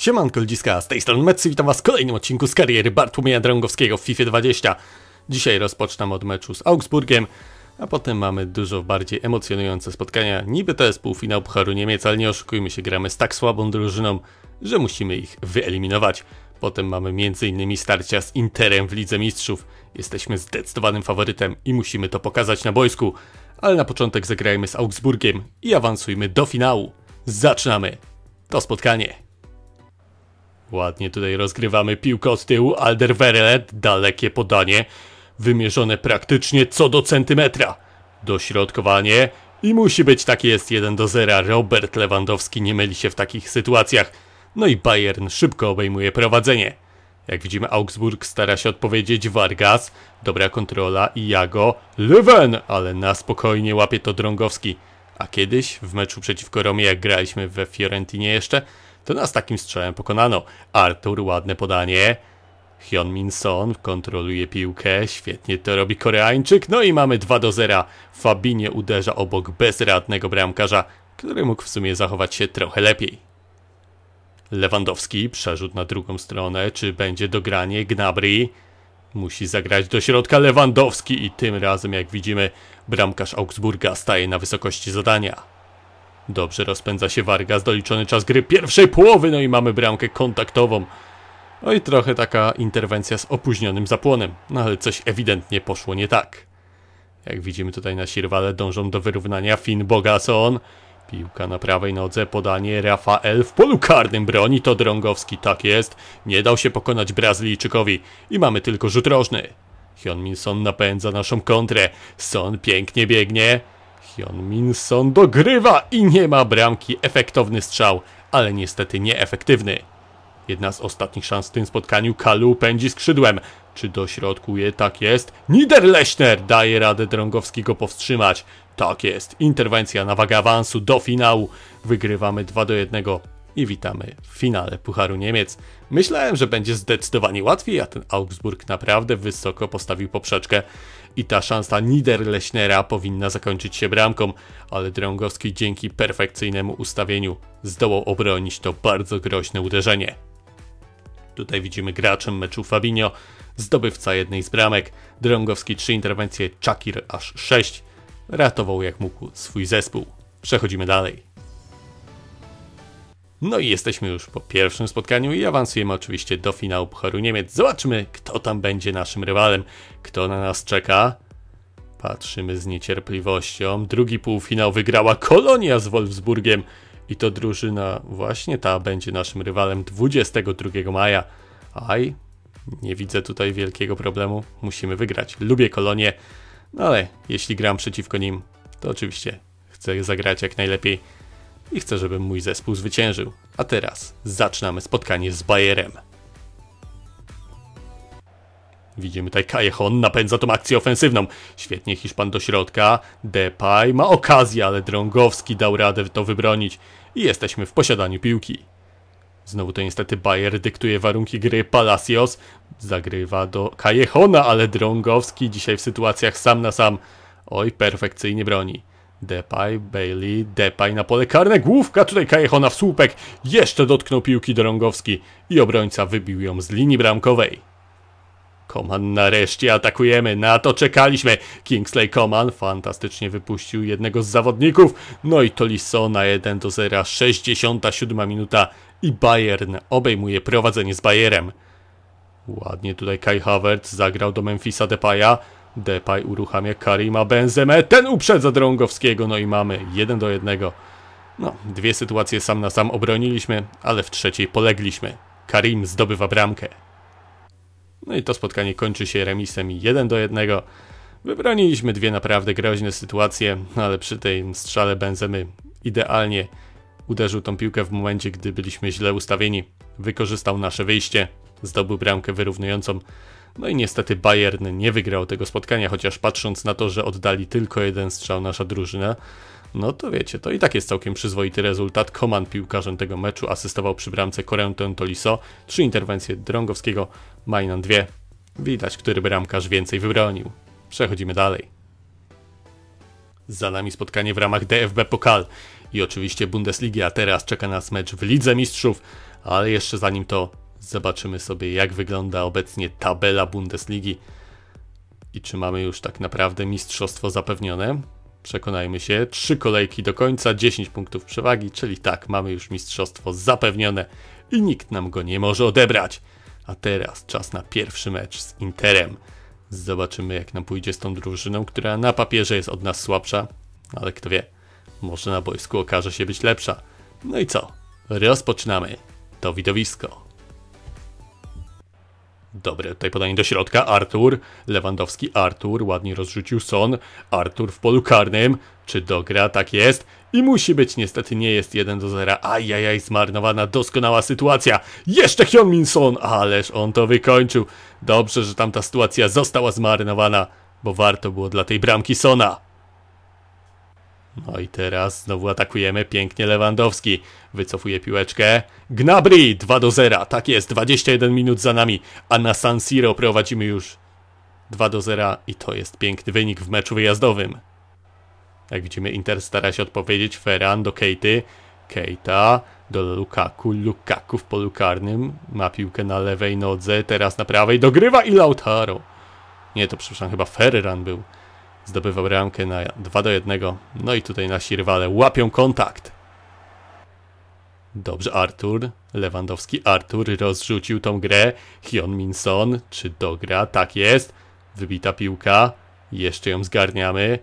Siemanko ludziska, z tej strony Metcy, witam was w kolejnym odcinku z kariery Bartłomieja Drągowskiego w FIFA 20. Dzisiaj rozpoczynam od meczu z Augsburgiem, a potem mamy dużo bardziej emocjonujące spotkania. Niby to jest półfinał Pucharu Niemiec, ale nie oszukujmy się, gramy z tak słabą drużyną, że musimy ich wyeliminować. Potem mamy m.in. starcia z Interem w Lidze Mistrzów. Jesteśmy zdecydowanym faworytem i musimy to pokazać na boisku. Ale na początek zagrajmy z Augsburgiem i awansujmy do finału. Zaczynamy to spotkanie. Ładnie tutaj rozgrywamy piłkę od tyłu. Alderweireld, dalekie podanie. Wymierzone praktycznie co do centymetra. Dośrodkowanie. I musi być, taki jest, 1 do 0. Robert Lewandowski nie myli się w takich sytuacjach. No i Bayern szybko obejmuje prowadzenie. Jak widzimy, Augsburg stara się odpowiedzieć Vargas. Dobra kontrola i Jago. Löwen! Ale na spokojnie łapie to Drągowski. A kiedyś, w meczu przeciwko Romie, jak graliśmy we Fiorentinie jeszcze, to nas takim strzałem pokonano. Artur, ładne podanie. Hyun Min Son kontroluje piłkę, świetnie to robi Koreańczyk, no i mamy 2 do 0. Fabinie uderza obok bezradnego bramkarza, który mógł w sumie zachować się trochę lepiej. Lewandowski, przerzut na drugą stronę, czy będzie dogranie Gnabry? Musi zagrać do środka Lewandowski i tym razem, jak widzimy, bramkarz Augsburga staje na wysokości zadania. Dobrze rozpędza się Warga, zdoliczony czas gry pierwszej połowy, no i mamy bramkę kontaktową. No i trochę taka interwencja z opóźnionym zapłonem, no ale coś ewidentnie poszło nie tak. Jak widzimy tutaj na Sirwale dążą do wyrównania Finn Bogason. Piłka na prawej nodze, podanie Rafael w polu karnym broni, to Drągowski, tak jest. Nie dał się pokonać Brazylijczykowi i mamy tylko rzut rożny. Hyunmin Son napędza naszą kontrę, Son pięknie biegnie. Hyun Min dogrywa i nie ma bramki. Efektowny strzał, ale niestety nieefektywny. Jedna z ostatnich szans w tym spotkaniu Kalu pędzi skrzydłem. Czy je? Tak jest. Niederleśner daje radę Drągowskiego powstrzymać. Tak jest. Interwencja na wagę awansu do finału. Wygrywamy 2 do 1 i witamy w finale Pucharu Niemiec. Myślałem, że będzie zdecydowanie łatwiej, a ten Augsburg naprawdę wysoko postawił poprzeczkę i ta szansa Niederleśnera powinna zakończyć się bramką, ale Drągowski dzięki perfekcyjnemu ustawieniu zdołał obronić to bardzo groźne uderzenie. Tutaj widzimy graczem meczu Fabinho, zdobywca jednej z bramek, Drągowski 3 interwencje, Czakir aż 6, ratował jak mógł swój zespół. Przechodzimy dalej. No i jesteśmy już po pierwszym spotkaniu i awansujemy oczywiście do finału Pucharu Niemiec. Zobaczmy, kto tam będzie naszym rywalem, kto na nas czeka. Patrzymy z niecierpliwością. Drugi półfinał wygrała Kolonia z Wolfsburgiem. I to drużyna, właśnie ta, będzie naszym rywalem 22 maja. Aj, nie widzę tutaj wielkiego problemu. Musimy wygrać. Lubię Kolonię, no ale jeśli gram przeciwko nim, to oczywiście chcę zagrać jak najlepiej i chcę, żeby mój zespół zwyciężył. A teraz zaczynamy spotkanie z Bayerem. Widzimy tutaj Kajehon napędza tą akcję ofensywną. Świetnie Hiszpan do środka. Depay ma okazję, ale Drągowski dał radę to wybronić. I jesteśmy w posiadaniu piłki. Znowu to niestety Bayer dyktuje warunki gry. Palacios zagrywa do Kajehona, ale Drągowski dzisiaj w sytuacjach sam na sam. Oj, perfekcyjnie broni. Depay, Bailey, Depay na pole karne, główka, tutaj Kajechona w słupek, jeszcze dotknął piłki Dorągowski i obrońca wybił ją z linii bramkowej. Koman nareszcie atakujemy, na to czekaliśmy. Kingsley Koman fantastycznie wypuścił jednego z zawodników, no i na 1 do 0, 67 minuta i Bayern obejmuje prowadzenie z Bayerem. Ładnie tutaj Kai Havertz zagrał do Memphisa Depaya, Depay uruchamia Karima Benzema, ten uprzedza Drągowskiego, no i mamy 1 do 1. No, dwie sytuacje sam na sam obroniliśmy, ale w trzeciej polegliśmy. Karim zdobywa bramkę. No i to spotkanie kończy się remisem 1 do 1. Wybroniliśmy dwie naprawdę groźne sytuacje, no ale przy tej strzale Benzemy idealnie uderzył tą piłkę w momencie, gdy byliśmy źle ustawieni. Wykorzystał nasze wyjście, zdobył bramkę wyrównującą no i niestety Bayern nie wygrał tego spotkania, chociaż patrząc na to, że oddali tylko jeden strzał nasza drużyna, no to wiecie, to i tak jest całkiem przyzwoity rezultat. Koman piłkarzem tego meczu asystował przy bramce Corentę Toliso, trzy interwencje Drągowskiego, mainan dwie. Widać, który bramkarz więcej wybronił. Przechodzimy dalej. Za nami spotkanie w ramach DFB Pokal i oczywiście Bundesligi, a teraz czeka nas mecz w Lidze Mistrzów, ale jeszcze zanim to Zobaczymy sobie, jak wygląda obecnie tabela Bundesligi i czy mamy już tak naprawdę mistrzostwo zapewnione. Przekonajmy się, trzy kolejki do końca, 10 punktów przewagi, czyli tak, mamy już mistrzostwo zapewnione i nikt nam go nie może odebrać. A teraz czas na pierwszy mecz z Interem. Zobaczymy, jak nam pójdzie z tą drużyną, która na papierze jest od nas słabsza, ale kto wie, może na boisku okaże się być lepsza. No i co? Rozpoczynamy to widowisko. Dobre, tutaj podanie do środka. Artur, Lewandowski, Artur, ładnie rozrzucił Son. Artur w polu karnym. Czy dogra? Tak jest. I musi być, niestety nie jest 1 do 0. Ajajaj, zmarnowana, doskonała sytuacja. Jeszcze Hyunmin Son, ależ on to wykończył. Dobrze, że tamta sytuacja została zmarnowana, bo warto było dla tej bramki Sona. No i teraz znowu atakujemy pięknie Lewandowski. Wycofuje piłeczkę. Gnabry 2 do 0. Tak jest, 21 minut za nami. A na San Siro prowadzimy już 2 do 0 i to jest piękny wynik w meczu wyjazdowym. Jak widzimy, Inter stara się odpowiedzieć. Ferran do Keity. Keita do Lukaku. Lukaku w polu karnym. Ma piłkę na lewej nodze, teraz na prawej. Dogrywa i Lautaro. Nie, to przepraszam, chyba Ferran był. Zdobywał ramkę na 2 do 1. No i tutaj nasi rywale łapią kontakt. Dobrze, Artur. Lewandowski Artur rozrzucił tą grę. Hyun Min Son. Czy dogra? Tak jest. Wybita piłka. Jeszcze ją zgarniamy.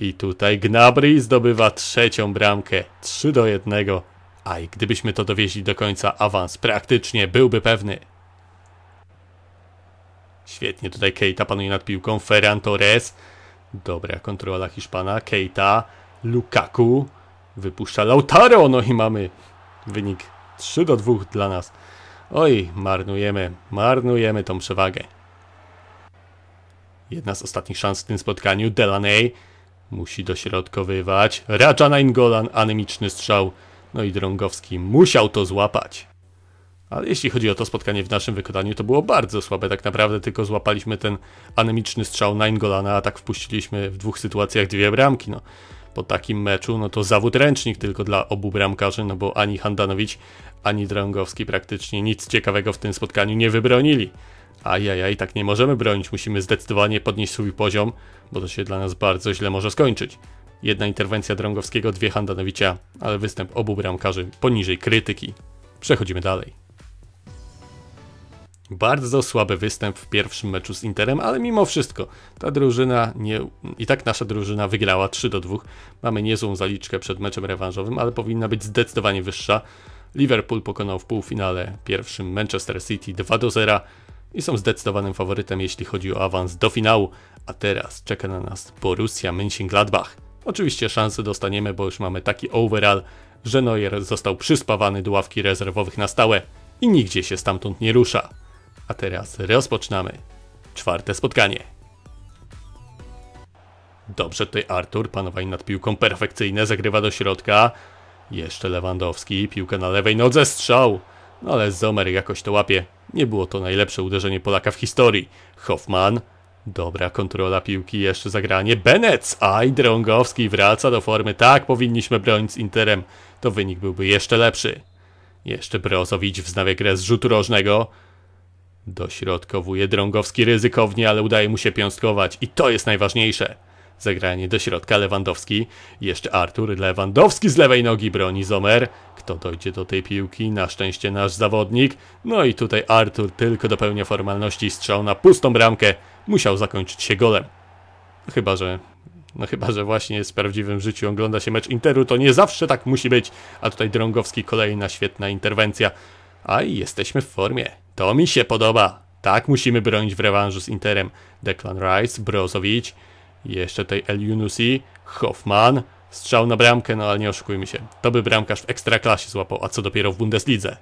I tutaj Gnabry zdobywa trzecią bramkę. 3 do 1. A i gdybyśmy to dowieźli do końca, awans praktycznie byłby pewny. Świetnie tutaj Keita panuje nad piłką. Ferran Torres. Dobra kontrola Hiszpana. Keita, Lukaku, wypuszcza Lautaro, no i mamy wynik 3 do 2 dla nas. Oj, marnujemy, marnujemy tą przewagę. Jedna z ostatnich szans w tym spotkaniu. Delaney musi dośrodkowywać. Rajana Nainggolan, anemiczny strzał. No i Drągowski musiał to złapać. Ale jeśli chodzi o to spotkanie w naszym wykonaniu, to było bardzo słabe. Tak naprawdę tylko złapaliśmy ten anemiczny strzał Nainggola a tak wpuściliśmy w dwóch sytuacjach dwie bramki. No, po takim meczu, no to zawód ręcznik tylko dla obu bramkarzy, no bo ani Handanowicz, ani Drągowski praktycznie nic ciekawego w tym spotkaniu nie wybronili. A Ajajaj, tak nie możemy bronić, musimy zdecydowanie podnieść swój poziom, bo to się dla nas bardzo źle może skończyć. Jedna interwencja Drągowskiego, dwie Handanowicza, ale występ obu bramkarzy poniżej krytyki. Przechodzimy dalej. Bardzo słaby występ w pierwszym meczu z Interem, ale mimo wszystko ta drużyna nie. I tak nasza drużyna wygrała 3 do 2. Mamy niezłą zaliczkę przed meczem rewanżowym, ale powinna być zdecydowanie wyższa. Liverpool pokonał w półfinale pierwszym Manchester City 2 do 0 i są zdecydowanym faworytem, jeśli chodzi o awans do finału. A teraz czeka na nas Borussia Mönchengladbach. Oczywiście szansę dostaniemy, bo już mamy taki overall, że Neuer został przyspawany do ławki rezerwowych na stałe i nigdzie się stamtąd nie rusza. A teraz rozpoczynamy czwarte spotkanie. Dobrze tutaj Artur, panowanie nad piłką perfekcyjne, zagrywa do środka. Jeszcze Lewandowski, piłka na lewej nodze, strzał. No ale Zomer jakoś to łapie. Nie było to najlepsze uderzenie Polaka w historii. Hoffman, dobra kontrola piłki, jeszcze zagranie. Benec, aj Drągowski wraca do formy. Tak powinniśmy bronić z Interem. To wynik byłby jeszcze lepszy. Jeszcze Brozowicz wznawia grę z rzutu rożnego. Dośrodkowuje Drągowski ryzykownie, ale udaje mu się piąstkować i to jest najważniejsze. Zagranie do środka Lewandowski, jeszcze Artur Lewandowski z lewej nogi broni Zomer. Kto dojdzie do tej piłki? Na szczęście nasz zawodnik. No i tutaj Artur tylko dopełnia formalności strzał na pustą bramkę. Musiał zakończyć się golem. Chyba, że no chyba, że właśnie z prawdziwym życiu ogląda się mecz Interu, to nie zawsze tak musi być. A tutaj Drągowski kolejna świetna interwencja. A i jesteśmy w formie. To mi się podoba. Tak musimy bronić w rewanżu z Interem. Declan Rice, Brozowicz, jeszcze tej El Yunusi, Hoffman. Strzał na bramkę, no ale nie oszukujmy się. To by bramkarz w Ekstraklasie złapał, a co dopiero w Bundeslidze.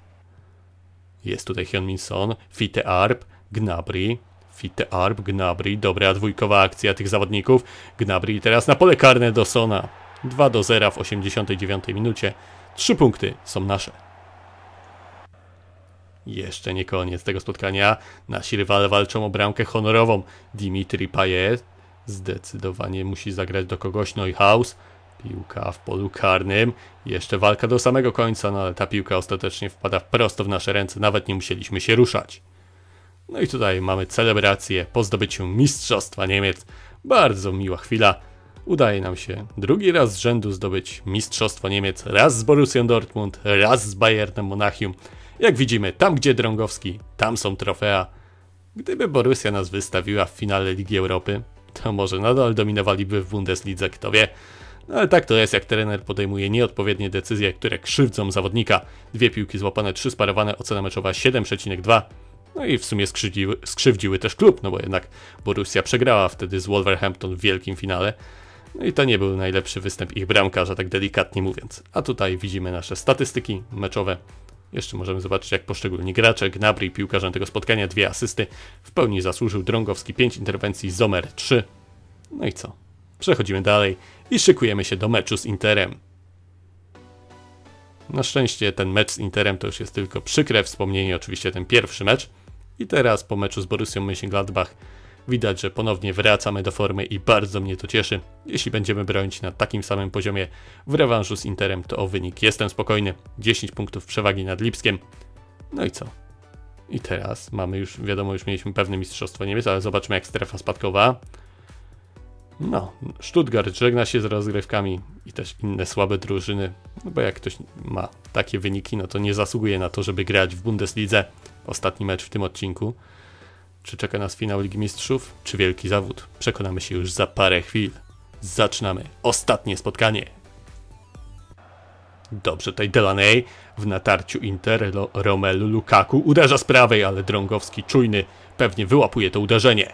Jest tutaj Son, Fite Arp, Gnabry, Fite Arp, Gnabry, dobra dwójkowa akcja tych zawodników. Gnabry teraz na pole karne do Sona. 2 do 0 w 89 minucie. Trzy punkty są nasze. Jeszcze nie koniec tego spotkania. Nasi rywale walczą o bramkę honorową. Dimitri Payet zdecydowanie musi zagrać do kogoś Neuhaus. Piłka w polu karnym. Jeszcze walka do samego końca, no ale ta piłka ostatecznie wpada prosto w nasze ręce. Nawet nie musieliśmy się ruszać. No i tutaj mamy celebrację po zdobyciu Mistrzostwa Niemiec. Bardzo miła chwila. Udaje nam się drugi raz z rzędu zdobyć Mistrzostwo Niemiec. Raz z Borussią Dortmund, raz z Bayernem Monachium. Jak widzimy, tam gdzie Drągowski, tam są trofea. Gdyby Borussia nas wystawiła w finale Ligi Europy, to może nadal dominowaliby w Bundeslidze, kto wie. No ale tak to jest, jak trener podejmuje nieodpowiednie decyzje, które krzywdzą zawodnika. Dwie piłki złapane, trzy sparowane, ocena meczowa 7,2. No i w sumie skrzywdziły, skrzywdziły też klub, no bo jednak Borussia przegrała wtedy z Wolverhampton w wielkim finale. No i to nie był najlepszy występ ich bramkarza, tak delikatnie mówiąc. A tutaj widzimy nasze statystyki meczowe. Jeszcze możemy zobaczyć, jak poszczególni gracze, Gnabry, piłkarzem tego spotkania, dwie asysty. W pełni zasłużył Drągowski, 5 interwencji, Zomer 3. No i co? Przechodzimy dalej i szykujemy się do meczu z Interem. Na szczęście ten mecz z Interem to już jest tylko przykre wspomnienie, oczywiście ten pierwszy mecz. I teraz po meczu z Borussią Mönchengladbach Widać, że ponownie wracamy do formy i bardzo mnie to cieszy. Jeśli będziemy bronić na takim samym poziomie w rewanszu z Interem, to o wynik jestem spokojny. 10 punktów przewagi nad Lipskiem. No i co? I teraz mamy już, wiadomo, już mieliśmy pewne mistrzostwo Niemiec, ale zobaczmy jak strefa spadkowa. No, Stuttgart żegna się z rozgrywkami i też inne słabe drużyny, no bo jak ktoś ma takie wyniki, no to nie zasługuje na to, żeby grać w Bundeslidze. Ostatni mecz w tym odcinku. Czy czeka nas finał Ligi Mistrzów, czy wielki zawód? Przekonamy się już za parę chwil. Zaczynamy ostatnie spotkanie. Dobrze, tutaj Delaney w natarciu Inter Romelu Lukaku uderza z prawej, ale Drągowski czujny pewnie wyłapuje to uderzenie.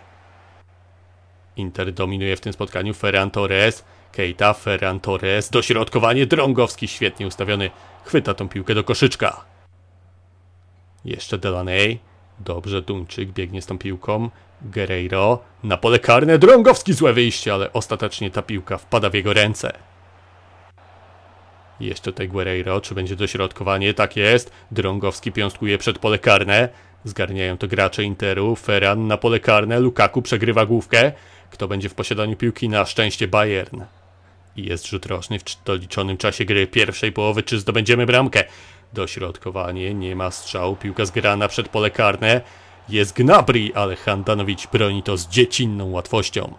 Inter dominuje w tym spotkaniu Ferran Torres, Keita, Ferran Torres, dośrodkowanie Drągowski świetnie ustawiony, chwyta tą piłkę do koszyczka. Jeszcze Delaney, Dobrze, Duńczyk biegnie z tą piłką. Guerreiro na pole karne. Drągowski złe wyjście, ale ostatecznie ta piłka wpada w jego ręce. Jeszcze tutaj Guerreiro, czy będzie dośrodkowanie? Tak jest. Drągowski piąstkuje przed pole karne. Zgarniają to gracze Interu. Ferran na pole karne. Lukaku przegrywa główkę. Kto będzie w posiadaniu piłki? Na szczęście Bayern. I jest rzut roczny w doliczonym czasie gry pierwszej połowy. Czy zdobędziemy bramkę? Dośrodkowanie, nie ma strzału, piłka zgrana przed pole karne. Jest Gnabry, ale Handanowicz broni to z dziecinną łatwością.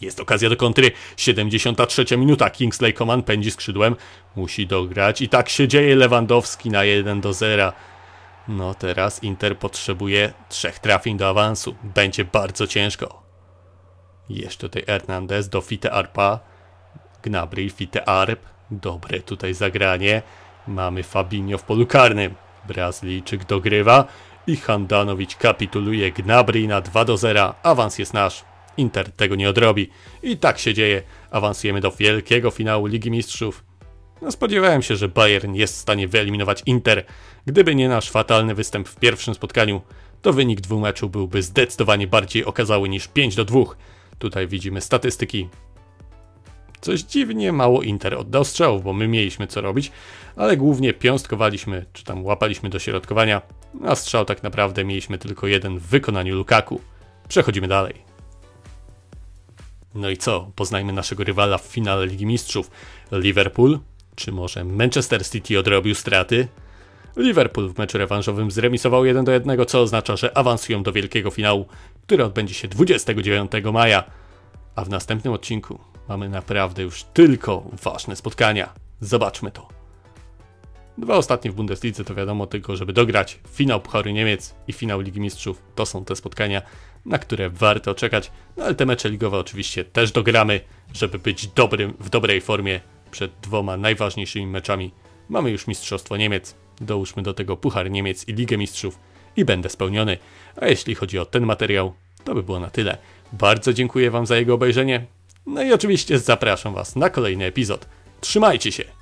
Jest okazja do kontry. 73 minuta. Kingsley Coman pędzi skrzydłem. Musi dograć. I tak się dzieje. Lewandowski na 1 do 0. No teraz Inter potrzebuje trzech trafień do awansu. Będzie bardzo ciężko. Jeszcze tutaj Hernandez do Fite Arpa. Gnabry, Fite Arp. Dobre tutaj zagranie. Mamy Fabinho w polu karnym. Brazylijczyk dogrywa i Handanowicz kapituluje Gnabry na 2 do 0. Awans jest nasz. Inter tego nie odrobi. I tak się dzieje. Awansujemy do wielkiego finału Ligi Mistrzów. No spodziewałem się, że Bayern jest w stanie wyeliminować Inter. Gdyby nie nasz fatalny występ w pierwszym spotkaniu, to wynik dwóch meczów byłby zdecydowanie bardziej okazały niż 5 do 2. Tutaj widzimy statystyki Coś dziwnie mało Inter oddał strzałów, bo my mieliśmy co robić, ale głównie piąstkowaliśmy, czy tam łapaliśmy do środkowania, a strzał tak naprawdę mieliśmy tylko jeden w wykonaniu Lukaku. Przechodzimy dalej. No i co? Poznajmy naszego rywala w finale Ligi Mistrzów. Liverpool? Czy może Manchester City odrobił straty? Liverpool w meczu rewanżowym zremisował 1 do 1, co oznacza, że awansują do wielkiego finału, który odbędzie się 29 maja. A w następnym odcinku Mamy naprawdę już tylko ważne spotkania. Zobaczmy to. Dwa ostatnie w Bundeslidze to wiadomo tylko, żeby dograć finał Pucharu Niemiec i finał Ligi Mistrzów. To są te spotkania, na które warto czekać. No ale te mecze ligowe oczywiście też dogramy, żeby być dobrym, w dobrej formie przed dwoma najważniejszymi meczami. Mamy już Mistrzostwo Niemiec, dołóżmy do tego Puchar Niemiec i Ligę Mistrzów i będę spełniony. A jeśli chodzi o ten materiał, to by było na tyle. Bardzo dziękuję Wam za jego obejrzenie. No i oczywiście zapraszam Was na kolejny epizod. Trzymajcie się!